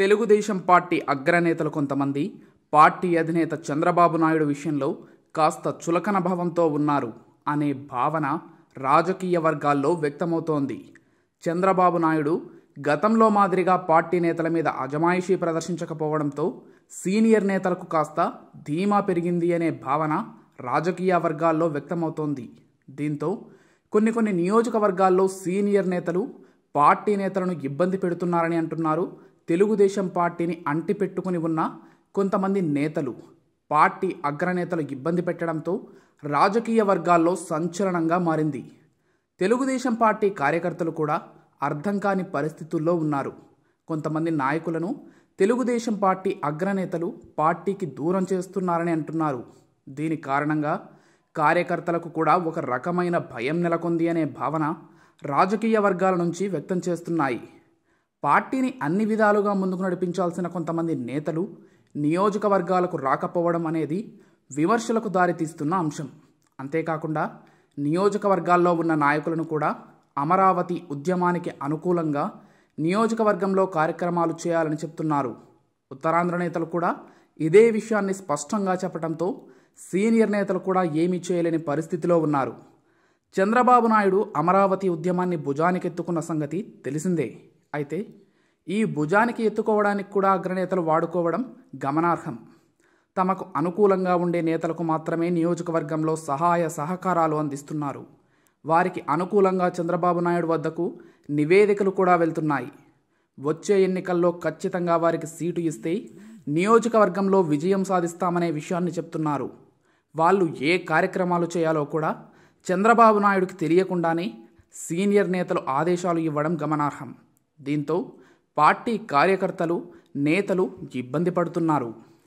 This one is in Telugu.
తెలుగుదేశం పార్టీ అగ్రనేతలు కొంతమంది పార్టీ అధినేత చంద్రబాబు నాయుడు విషయంలో కాస్త చులకన భావంతో ఉన్నారు అనే భావన రాజకీయ వర్గాల్లో వ్యక్తమవుతోంది చంద్రబాబు నాయుడు గతంలో మాదిరిగా పార్టీ నేతల మీద అజమాయిషీ ప్రదర్శించకపోవడంతో సీనియర్ నేతలకు కాస్త ధీమా పెరిగింది అనే భావన రాజకీయ వర్గాల్లో వ్యక్తమవుతోంది దీంతో కొన్ని కొన్ని నియోజకవర్గాల్లో సీనియర్ నేతలు పార్టీ నేతలను ఇబ్బంది పెడుతున్నారని అంటున్నారు తెలుగుదేశం పార్టీని అంటిపెట్టుకుని ఉన్న కొంతమంది నేతలు పార్టీ అగ్రనేతలు ఇబ్బంది పెట్టడంతో రాజకీయ వర్గాల్లో సంచలనంగా మారింది తెలుగుదేశం పార్టీ కార్యకర్తలు కూడా అర్థం కాని పరిస్థితుల్లో ఉన్నారు కొంతమంది నాయకులను తెలుగుదేశం పార్టీ అగ్రనేతలు పార్టీకి దూరం చేస్తున్నారని అంటున్నారు దీని కారణంగా కార్యకర్తలకు కూడా ఒక రకమైన భయం నెలకొంది అనే భావన రాజకీయ వర్గాల నుంచి వ్యక్తం చేస్తున్నాయి పార్టీని అన్ని విధాలుగా ముందుకు నడిపించాల్సిన కొంతమంది నేతలు నియోజకవర్గాలకు రాకపోవడం అనేది విమర్శలకు దారితీస్తున్న అంశం అంతేకాకుండా నియోజకవర్గాల్లో ఉన్న నాయకులను కూడా అమరావతి ఉద్యమానికి అనుకూలంగా నియోజకవర్గంలో కార్యక్రమాలు చేయాలని చెప్తున్నారు ఉత్తరాంధ్ర నేతలు కూడా ఇదే విషయాన్ని స్పష్టంగా చెప్పడంతో సీనియర్ నేతలు కూడా ఏమీ చేయలేని పరిస్థితిలో ఉన్నారు చంద్రబాబు నాయుడు అమరావతి ఉద్యమాన్ని భుజానికెత్తుకున్న సంగతి తెలిసిందే అయితే ఈ భుజానికి ఎత్తుకోవడానికి కూడా అగ్రనేతలు వాడుకోవడం గమనార్హం తమకు అనుకూలంగా ఉండే నేతలకు మాత్రమే నియోజకవర్గంలో సహాయ సహకారాలు అందిస్తున్నారు వారికి అనుకూలంగా చంద్రబాబు నాయుడు వద్దకు నివేదికలు కూడా వెళ్తున్నాయి వచ్చే ఎన్నికల్లో ఖచ్చితంగా వారికి సీటు ఇస్తే నియోజకవర్గంలో విజయం సాధిస్తామనే విషయాన్ని చెప్తున్నారు వాళ్ళు ఏ కార్యక్రమాలు చేయాలో కూడా చంద్రబాబు నాయుడికి తెలియకుండానే సీనియర్ నేతలు ఆదేశాలు ఇవ్వడం గమనార్హం దీంతో పార్టీ కార్యకర్తలు నేతలు ఇబ్బంది పడుతున్నారు